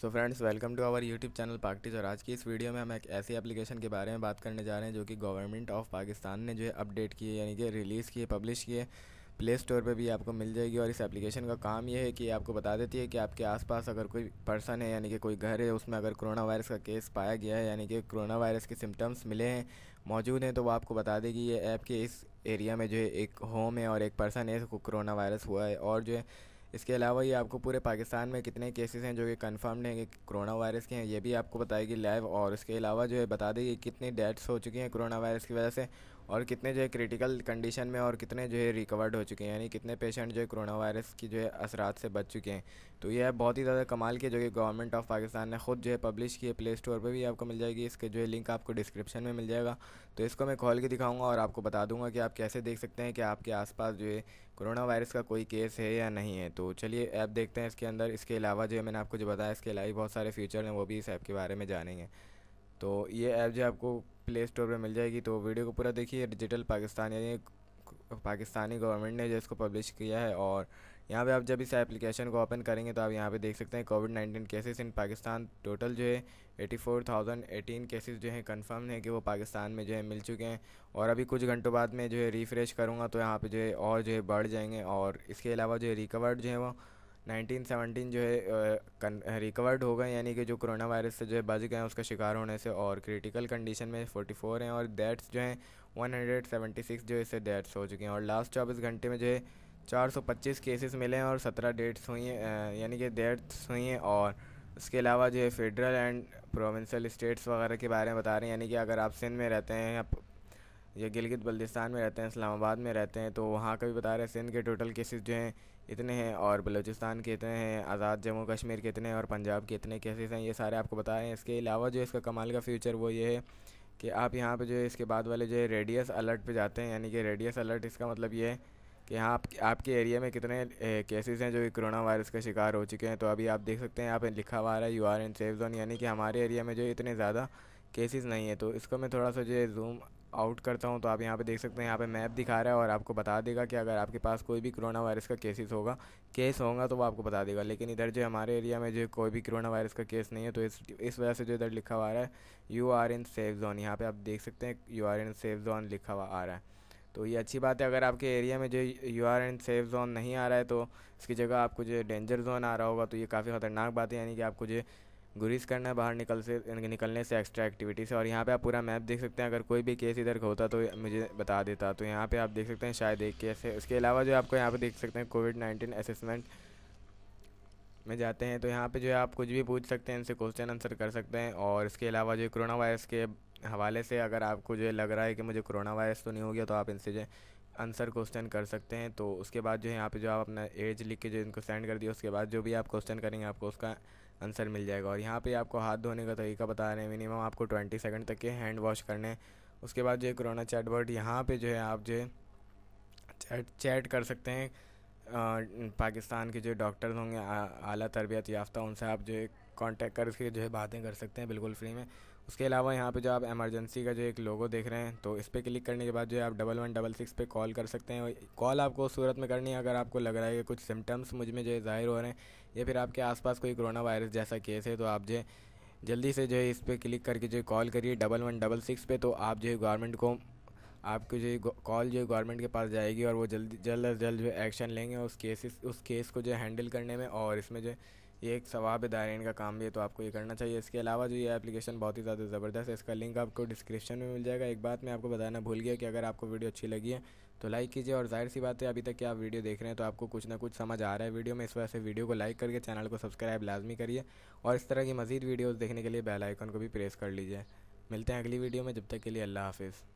so friends welcome to our YouTube channel parties और आज की इस वीडियो में हम एक ऐसी एप्लीकेशन के बारे में बात करने जा रहे हैं जो कि गवर्नमेंट ऑफ पाकिस्तान ने जो है अपडेट किए यानी कि रिलीज़ किए पब्लिश किए प्ले स्टोर पर भी आपको मिल जाएगी और इस एप्लीकेशन का काम यह है कि आपको बता देती है कि आपके आसपास अगर कोई पर्सन है यानी कि कोई घर है उसमें अगर कोरोना वायरस का केस पाया गया है यानी कि कोरोना वायरस के सिम्टम्स मिले हैं मौजूद हैं तो वो आपको बता देगी ये ऐप के इस एरिया में जो है एक होम है और एक पर्सन है इसको कोरोना वायरस हुआ है और जो है इसके अलावा ये आपको पूरे पाकिस्तान में कितने केसेस हैं जो कि कन्फर्म हैं कि कोरोना वायरस के हैं ये भी आपको बताएगी लाइव और इसके अलावा जो है बता देगी कितनी डेथ्स हो चुकी हैं कोरोना वायरस की वजह से और कितने जो है क्रिटिकल कंडीशन में और कितने जो है रिकवर्ड हो चुके हैं यानी कितने पेशेंट जो है कोरोना वायरस की जो है असरात से बच चुके हैं तो यह बहुत ही ज़्यादा कमाल के जो कि गवर्नमेंट ऑफ पाकिस्तान ने खुद जो है पब्लिश किए प्ले स्टोर पर भी आपको मिल जाएगी इसके जो है लिंक आपको डिस्क्रिप्शन में मिल जाएगा तो इसको मैं खोल के दिखाऊँगा और आपको बता दूँगा कि आप कैसे देख सकते हैं कि आपके आसपास जो है कोरोना वायरस का कोई केस है या नहीं है तो चलिए ऐप देखते हैं इसके अंदर इसके अलावा जो है मैंने आपको जो बताया इसके अलावा बहुत सारे फीचर हैं वो भी इस ऐप के बारे में जानेंगे तो ये ऐप जो आपको प्ले स्टोर पर मिल जाएगी तो वीडियो को पूरा देखिए डिजिटल पाकिस्तान यानी पाकिस्तानी गवर्नमेंट ने जो इसको पब्लिश किया है और यहाँ पे आप जब इस एप्लीकेशन को ओपन करेंगे तो आप यहाँ पे देख सकते हैं COVID nineteen cases in Pakistan total जो है eighty four thousand eighteen cases जो है कंफर्म है कि वो पाकिस्तान में जो है मिल चुके हैं और अभी कुछ घंटों बाद में जो है रिफ्रेश करूँगा तो यहाँ पर जो है और जो है बढ़ जाएंगे और इसके अलावा जो है रिकवर्ड जो है वो 1917 जो है रिकवर्ड हो गए यानी कि जो कोरोना वायरस से जो है बच गए हैं उसका शिकार होने से और क्रिटिकल कंडीशन में 44 हैं और डेथ्स जो हैं 176 जो इससे डेथ्स हो चुके हैं और लास्ट चौबीस घंटे में जो है 425 केसेस मिले हैं और 17 डेट्स हुई हैं यानी कि डेथ्स हुई हैं और उसके अलावा जो है फेडरल एंड प्रोविंसल स्टेट्स वगैरह के बारे में बता रहे हैं यानी कि अगर आप सिंध में रहते हैं आप या गिलगित बल्दिस्तान में रहते हैं इस्लामाबाद में रहते हैं तो वहाँ का भी बता रहे हैं सिंध के टोटल केसेस जो हैं इतने हैं और बलूचिस्तान के इतने हैं आज़ाद जम्मू कश्मीर के इतने हैं और पंजाब के इतने केसेस हैं ये सारे आपको बता रहे हैं इसके अलावा जो इसका कमाल का फ्यूचर वो ये है कि आप यहाँ पर जो है इसके बाद वाले जो है रेडियस अलर्ट पर जाते हैं यानी कि रेडियस अलर्ट इसका मतलब ये है कि यहाँ आप, आपके एरिया में कितने केसेस हैं जो कि कोरोना वायरस का शिकार हो चुके हैं तो अभी आप देख सकते हैं यहाँ पर लिखा हुआ है you are in safe zone यानी कि हमारे एरिया में जो इतने ज़्यादा केसेस नहीं है तो इसको मैं थोड़ा सा जो है जूम आउट करता हूँ तो आप यहाँ पे देख सकते हैं यहाँ पे मैप दिखा रहा है और आपको बता देगा कि अगर आपके पास कोई भी कोरोना वायरस का केसेस होगा केस होगा तो वो आपको बता देगा लेकिन इधर जो हमारे एरिया में जो कोई भी कोरोना वायरस का केस नहीं है तो इस इस वजह से जो इधर लिखा हुआ आ रहा है you are in safe zone यहाँ पर आप देख सकते हैं you are in safe zone लिखा हुआ आ रहा है तो ये अच्छी बात है अगर आपके एरिया में जो you are and safe zone नहीं आ रहा है तो इसकी जगह आपको जो डेंजर जोन आ रहा होगा तो ये काफ़ी ख़तरनाक बात है यानी कि आपको जो गुरीज करना है बाहर निकल से निकलने से एक्स्ट्रा एक्टिविटी से और यहाँ पे आप पूरा मैप देख सकते हैं अगर कोई भी केस इधर होता तो मुझे बता देता तो यहाँ पे आप देख सकते हैं शायद एक केस है उसके अलावा जो आपको यहाँ पे देख सकते हैं कोविड नाइन्टीन असेसमेंट में जाते हैं तो यहाँ पर जो है आप कुछ भी पूछ सकते हैं इनसे क्वेश्चन आंसर कर सकते हैं और इसके अलावा जो कोरोना वायरस के हवाले से अगर आपको जो है लग रहा है कि मुझे कोरोना वायरस तो नहीं हो गया तो आप इनसे जो आंसर क्वेश्चन कर सकते हैं तो उसके बाद जो है यहाँ पे जो आप अपना एज लिख के जो इनको सेंड कर दिया उसके बाद जो भी आप क्वेश्चन करेंगे आपको उसका आंसर मिल जाएगा और यहाँ पे आपको हाथ धोने का तरीका बता रहे हैं मिनिमम आपको ट्वेंटी सेकंड तक के हैंड वॉश करने उसके बाद जो है कोरोना बर्ड यहाँ पे जो है आप जो है चैट चैट कर सकते हैं आ, पाकिस्तान के जो डॉक्टर्स होंगे अली आला तरबियत याफ्ता उनसे आप जो है कॉन्टैक्ट करके जो है बातें कर सकते हैं बिल्कुल फ्री में उसके अलावा यहाँ पे जो आप एमरजेंसी का जो एक लोगो देख रहे हैं तो इस पर क्लिक करने के बाद जो है आप डबल वन डबल सिक्स पर कॉल कर सकते हैं कॉल आपको सूरत में करनी है अगर आपको लग रहा है कि कुछ सिम्टम्स मुझ में जो है ज़ाहिर हो रहे हैं या फिर आपके आसपास कोई कोरोना वायरस जैसा केस है तो आप जो जल्दी से जो है इस पर क्लिक करके जो कॉल करिए डबल वन डबल सिक्स पे तो आप जो है गवर्नमेंट को आपकी जो कॉल जो है गवर्नमेंट के पास जाएगी और वो जल्द जल्द अज जल्द जो एक्शन लेंगे उस केसेस उस केस को जो हैंडल करने में और इसमें जो है ये एक सवाब दायरेन का काम भी है तो आपको ये करना चाहिए इसके अलावा जो ये एप्लीकेशन बहुत ही ज़्यादा ज़बरदस्त है इसका लिंक आपको डिस्क्रिप्शन में मिल जाएगा एक बात मैं आपको बताना भूल गया कि अगर आपको वीडियो अच्छी लगी है तो लाइक कीजिए और जाहिर सी बात है अभी तक कि आप वीडियो देख रहे हैं तो आपको कुछ ना कुछ समझ आ रहा है वीडियो में इस वजह से वीडियो को लाइक करके चैनल को सब्सक्राइब लाजमी करिए और इस तरह की मजीद वीडियोज़ देखने के लिए बेलाइकन को भी प्रेस कर लीजिए मिलते हैं अगली वीडियो में जब तक के लिए अल्लाह हाफिज़